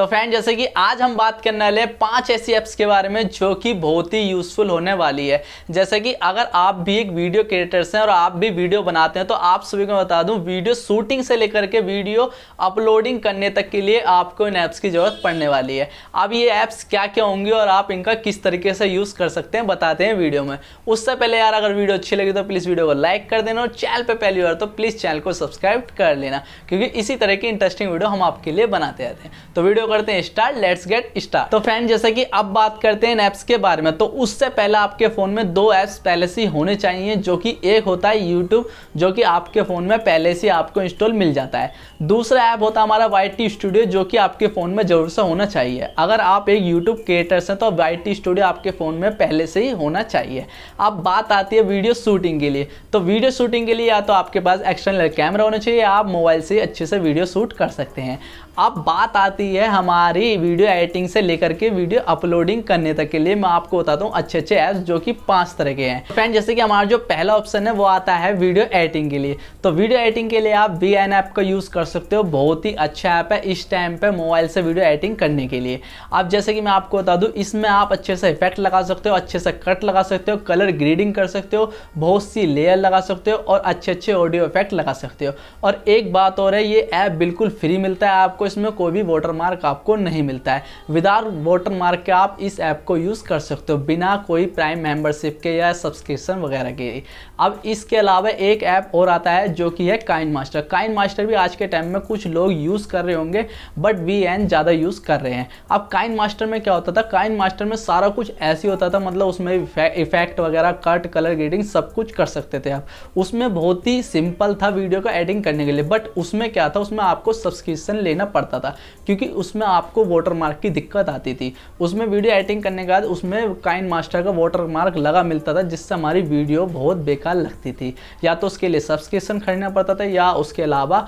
तो फ्रेंड जैसे कि आज हम बात करने वाले हैं पांच ऐसी ऐप्स के बारे में जो कि बहुत ही यूज़फुल होने वाली है जैसे कि अगर आप भी एक वीडियो क्रिएटर्स हैं और आप भी वीडियो बनाते हैं तो आप सभी को बता दूं वीडियो शूटिंग से लेकर के वीडियो अपलोडिंग करने तक के लिए आपको इन ऐप्स की ज़रूरत पड़ने वाली है अब ये ऐप्स क्या क्या होंगी और आप इनका किस तरीके से यूज़ कर सकते हैं बताते हैं वीडियो में उससे पहले यार अगर वीडियो अच्छी लगी तो प्लीज़ वीडियो को लाइक कर देना और चैनल पर पहली बार तो प्लीज़ चैनल को सब्सक्राइब कर लेना क्योंकि इसी तरह की इंटरेस्टिंग वीडियो हम आपके लिए बनाते रहते हैं तो वीडियो करते हैं स्टार्ट लेट्स गेट स्टार्ट तो फ्रेंड जैसे कि अब बात करते हैं इन ऐप्स के बारे में तो उससे पहले आपके फोन में दो ऐप्स पहले से होने चाहिए जो कि एक होता है यूट्यूब जो कि आपके फोन में पहले से आपको इंस्टॉल मिल जाता है दूसरा ऐप होता है हमारा वाई स्टूडियो जो कि आपके फोन में जरूर से होना चाहिए अगर आप एक यूट्यूब क्रिएटर्स हैं तो वाई स्टूडियो आपके फोन में पहले से ही होना चाहिए अब बात आती है वीडियो शूटिंग के लिए तो वीडियो शूटिंग के लिए या तो आपके पास एक्सटर्नल कैमरा होना चाहिए आप मोबाइल से अच्छे से वीडियो शूट कर सकते हैं अब बात आती है हमारी वीडियो एडिटिंग से लेकर के वीडियो अपलोडिंग करने तक के लिए मैं आपको बताता हूँ अच्छे अच्छे ऐप्स जो कि पांच तरह के हैं फ्रेंड जैसे कि हमारा जो पहला ऑप्शन है वो आता है वीडियो एडिटिंग के लिए तो वीडियो एडिटिंग के लिए आप बी एन ऐप का यूज़ कर सकते हो बहुत ही अच्छा ऐप है इस टाइम पर मोबाइल से वीडियो एडिटिंग करने के लिए अब जैसे कि मैं आपको बता दूँ इसमें आप अच्छे से इफेक्ट लगा सकते हो अच्छे से कट लगा सकते हो कलर ग्रेडिंग कर सकते हो बहुत सी लेयर लगा सकते हो और अच्छे अच्छे ऑडियो इफेक्ट लगा सकते हो और एक बात और है ये ऐप बिल्कुल फ्री मिलता है आपको इसमें कोई भी वाटर मार्क आपको नहीं मिलता है विदाउट वाटर मार्क के आप इस ऐप को यूज़ कर सकते हो बिना कोई प्राइम मेंबरशिप के या सब्सक्रिप्शन वगैरह के अब इसके अलावा एक ऐप और आता है जो कि है काइन मास्टर काइन मास्टर भी आज के टाइम में कुछ लोग यूज़ कर रहे होंगे बट वी एन ज़्यादा यूज़ कर रहे हैं अब काइन मास्टर में क्या होता था काइन मास्टर में सारा कुछ ऐसे होता था मतलब उसमें इफेक्ट वगैरह कट कलर ग्रेडिंग सब कुछ कर सकते थे आप उसमें बहुत ही सिंपल था वीडियो का एडिंग करने के लिए बट उसमें क्या था उसमें आपको सब्सक्रिप्शन लेना पड़ता था क्योंकि उसमें आपको वाटर मार्क की दिक्कत आती थी उसमें वीडियो एडिटिंग करने के बाद उसमें काइन मास्टर का वाटर मार्क लगा मिलता था जिससे हमारी वीडियो बहुत बेकार का लगती थी या तो उसके लिए सब्सक्रिप्शन खरीदना पड़ता था या उसके अलावा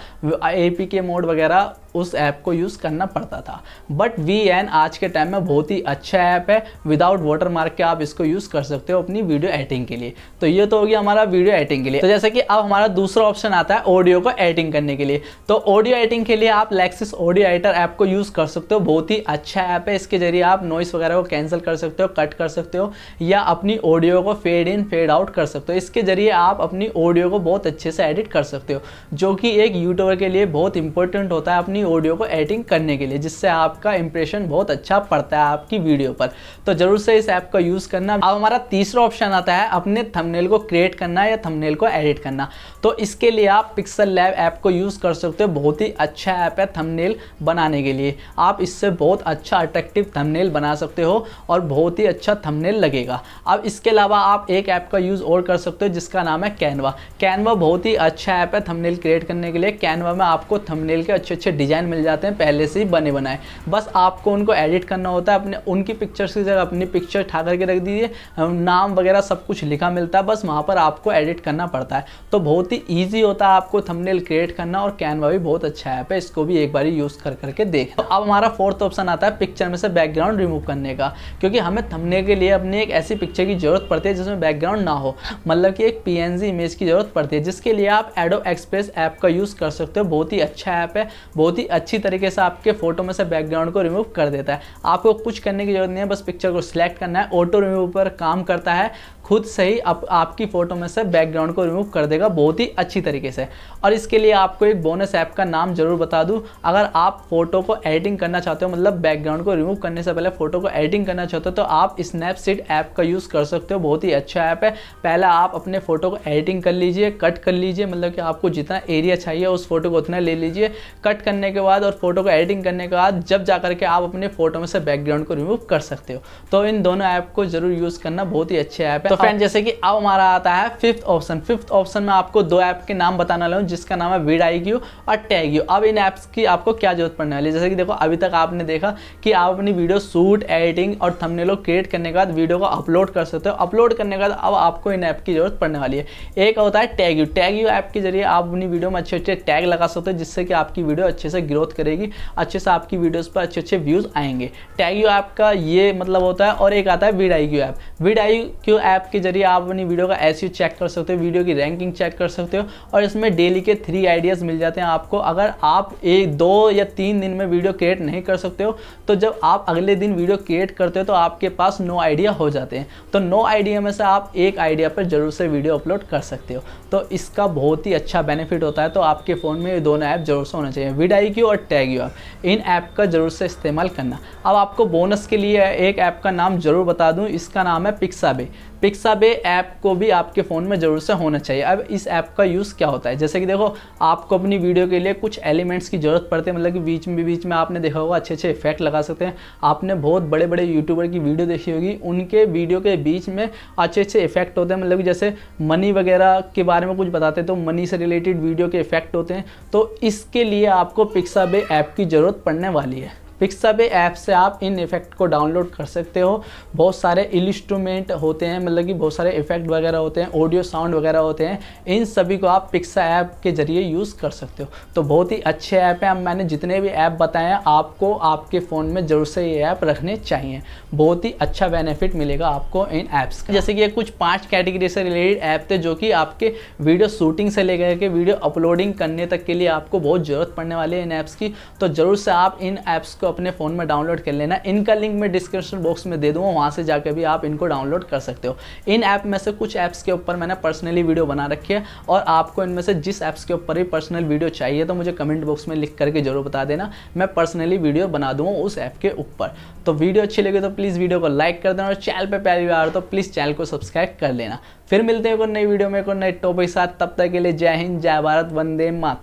ए के मोड वगैरह उस ऐप को यूज़ करना पड़ता था बट वी एन आज के टाइम में बहुत ही अच्छा ऐप है विदाउट वाटर मार्क के आप इसको यूज़ कर सकते हो अपनी वीडियो एडिटिंग के लिए तो ये तो हो गया हमारा वीडियो एडिटिंग के लिए तो जैसे कि अब हमारा दूसरा ऑप्शन आता है ऑडियो को एडिटिंग करने के लिए तो ऑडियो एडिटिंग के लिए आप लेक्सिस ऑडियो एडिटर ऐप को यूज़ कर सकते हो बहुत ही अच्छा ऐप है इसके जरिए आप नॉइस वगैरह को कैंसिल कर सकते हो कट कर सकते हो या अपनी ऑडियो को फेड इन फेड आउट कर सकते हो इसके जरिए आप अपनी ऑडियो को बहुत अच्छे से एडिट कर सकते हो जो कि एक यूट्यूबर के लिए बहुत इंपॉर्टेंट होता है अपनी अपनी ऑडियो को एडिटिंग करने के लिए जिससे आपका इंप्रेशन बहुत अच्छा पड़ता है आपकी वीडियो पर तो जरूर से इस ऐप का यूज़ करना अब हमारा तीसरा ऑप्शन आता है अपने थंबनेल को क्रिएट करना या थंबनेल को एडिट करना तो इसके लिए आप पिक्सल लैब ऐप को यूज़ कर सकते हो बहुत ही अच्छा ऐप है थंबनेल बनाने के लिए आप इससे बहुत अच्छा अट्रैक्टिव थंबनेल बना सकते हो और बहुत ही अच्छा थंबनेल लगेगा अब इसके अलावा आप एक ऐप का यूज़ और कर सकते हो जिसका नाम है कैनवा कैनवा बहुत ही अच्छा ऐप है थंबनेल क्रिएट करने के लिए कैनवा में आपको थंबनेल के अच्छे अच्छे डिजाइन डिज़ाइन मिल जाते हैं पहले से ही बने बनाए बस आपको उनको एडिट करना होता है अपने उनकी पिक्चर्स की जगह अपनी पिक्चर ठा करके रख दीजिए नाम वगैरह सब कुछ लिखा मिलता है बस वहाँ पर आपको एडिट करना पड़ता है तो बहुत ही ईजी होता है आपको थमनेल क्रिएट करना और कैनवा भी बहुत अच्छा ऐप है इसको भी एक बार यूज़ कर करके देख तो अब हमारा फोर्थ ऑप्शन आता है पिक्चर में से बैकग्राउंड रिमूव करने का क्योंकि हमें थमने के लिए अपनी एक ऐसी पिक्चर की ज़रूरत पड़ती है जिसमें बैकग्राउंड ना हो मतलब कि एक पी इमेज की ज़रूरत पड़ती है जिसके लिए आप एडो एक्सप्रेस ऐप का यूज़ कर सकते हो बहुत ही अच्छा ऐप है बहुत ही ही अच्छी तरीके से आपके फोटो में से बैकग्राउंड को रिमूव कर देता है आपको कुछ करने की जरूरत नहीं है बस पिक्चर को सिलेक्ट करना है ऑटो रिमूव पर काम करता है खुद से ही आप, आपकी फ़ोटो में से बैकग्राउंड को रिमूव कर देगा बहुत ही अच्छी तरीके से और इसके लिए आपको एक बोनस ऐप का नाम जरूर बता दूँ अगर आप फ़ोटो को एडिटिंग करना चाहते हो मतलब बैकग्राउंड को रिमूव करने से पहले फ़ोटो को एडिटिंग करना चाहते हो तो आप स्नैपसीड ऐप का यूज़ कर सकते हो बहुत ही अच्छा ऐप है पहले आप अपने फ़ोटो को एडिटिंग कर लीजिए कट कर लीजिए मतलब कि आपको जितना एरिया चाहिए उस फोटो को उतना ले लीजिए कट करने के बाद और फोटो को एडिटिंग करने के बाद जब जा करके आप अपने फोटो में से बैकग्राउंड को रिमूव कर सकते हो तो इन दोनों ऐप को जरूर यूज़ करना बहुत ही अच्छे ऐप है तो फ्रेंड हाँ। जैसे कि अब हमारा आता है फिफ्थ ऑप्शन फिफ्थ ऑप्शन में आपको दो ऐप के नाम बताना लूँ जिसका नाम है वीड आई क्यू और टैग यू अब इन ऐप्स की आपको क्या जरूरत पड़ने वाली है जैसे कि देखो अभी तक आपने देखा कि आप अपनी वीडियो शूट एडिटिंग और थमने लोग क्रिएट करने के बाद वीडियो को अपलोड कर सकते हो अपलोड करने के बाद अब आपको इन ऐप की जरूरत पड़ने वाली है एक होता है tag you tag you app के जरिए आप अपनी वीडियो में अच्छे अच्छे टैग लगा सकते हो जिससे कि आपकी वीडियो अच्छे से ग्रोथ करेगी अच्छे से आपकी वीडियोज़ पर अच्छे अच्छे व्यूज़ आएंगे टैग यू ऐप का ये मतलब होता है और एक आता है वीड आई क्यू ऐप वीड आई क्यू ऐप ऐप के जरिए आप अपनी वीडियो का एस चेक कर सकते हो वीडियो की रैंकिंग चेक कर सकते हो और इसमें डेली के थ्री आइडियाज़ मिल जाते हैं आपको अगर आप एक दो या तीन दिन में वीडियो क्रिएट नहीं कर सकते हो तो जब आप अगले दिन वीडियो क्रिएट करते हो तो आपके पास नो आइडिया हो जाते हैं तो नो आइडिया में से आप एक आइडिया पर जरूर से वीडियो अपलोड कर सकते हो तो इसका बहुत ही अच्छा बेनिफिट होता है तो आपके फ़ोन में ये दोनों ऐप जरूर से होना चाहिए विड आई क्यू और टैग यू ऐप इन ऐप का जरूर से इस्तेमाल करना अब आपको बोनस के लिए एक ऐप का नाम जरूर बता दूँ इसका नाम है पिक्साबे पिक्साबे ऐप को भी आपके फ़ोन में ज़रूर से होना चाहिए अब इस ऐप का यूज़ क्या होता है जैसे कि देखो आपको अपनी वीडियो के लिए कुछ एलिमेंट्स की ज़रूरत पड़ती है मतलब कि बीच में बीच में आपने देखा होगा अच्छे अच्छे इफेक्ट लगा सकते हैं आपने बहुत बड़े बड़े यूट्यूबर की वीडियो देखी होगी उनके वीडियो के बीच में अच्छे अच्छे इफेक्ट होते हैं मतलब कि जैसे मनी वगैरह के बारे में कुछ बताते हैं तो मनी से रिलेटेड वीडियो के इफेक्ट होते हैं तो इसके लिए आपको पिक्साबे ऐप की ज़रूरत पड़ने वाली है पिक्सबे ऐप से आप इन इफेक्ट को डाउनलोड कर सकते हो बहुत सारे इंस्ट्रूमेंट होते हैं मतलब कि बहुत सारे इफेक्ट वगैरह होते हैं ऑडियो साउंड वगैरह होते हैं इन सभी को आप पिक्सा ऐप के ज़रिए यूज़ कर सकते हो तो बहुत ही अच्छे ऐप हैं अब मैंने जितने भी ऐप बताए हैं आपको आपके फ़ोन में ज़रूर से ये ऐप रखने चाहिए बहुत ही अच्छा बेनिफिट मिलेगा आपको इन ऐप्स का जैसे कि ये कुछ पाँच कैटेगरी से रिलेटेड ऐप थे जो कि आपके वीडियो शूटिंग से ले के वीडियो अपलोडिंग करने तक के लिए आपको बहुत ज़रूरत पड़ने वाली है इन ऐप्स की तो ज़रूर से आप इन ऐप्स को अपने फ़ोन में डाउनलोड कर लेना इनका लिंक मैं डिस्क्रिप्शन बॉक्स में दे दूंगा वहां से जाकर भी आप इनको डाउनलोड कर सकते हो इन ऐप में से कुछ ऐप्स के ऊपर मैंने पर्सनली वीडियो बना रखी है और आपको इनमें से जिस ऐप्स के ऊपर ही पर्सनल वीडियो चाहिए तो मुझे कमेंट बॉक्स में लिख करके जरूर बता देना मैं पर्सनली वीडियो बना दूंगा उस ऐप के ऊपर तो वीडियो अच्छी लगी तो प्लीज़ वीडियो को लाइक कर देना और चैनल पर पहली बार तो प्लीज़ चैनल को सब्सक्राइब कर लेना फिर मिलते हैं एक नई वीडियो में एक नए टॉपिक साथ तब तक के लिए जय हिंद जय भारत वंदे माता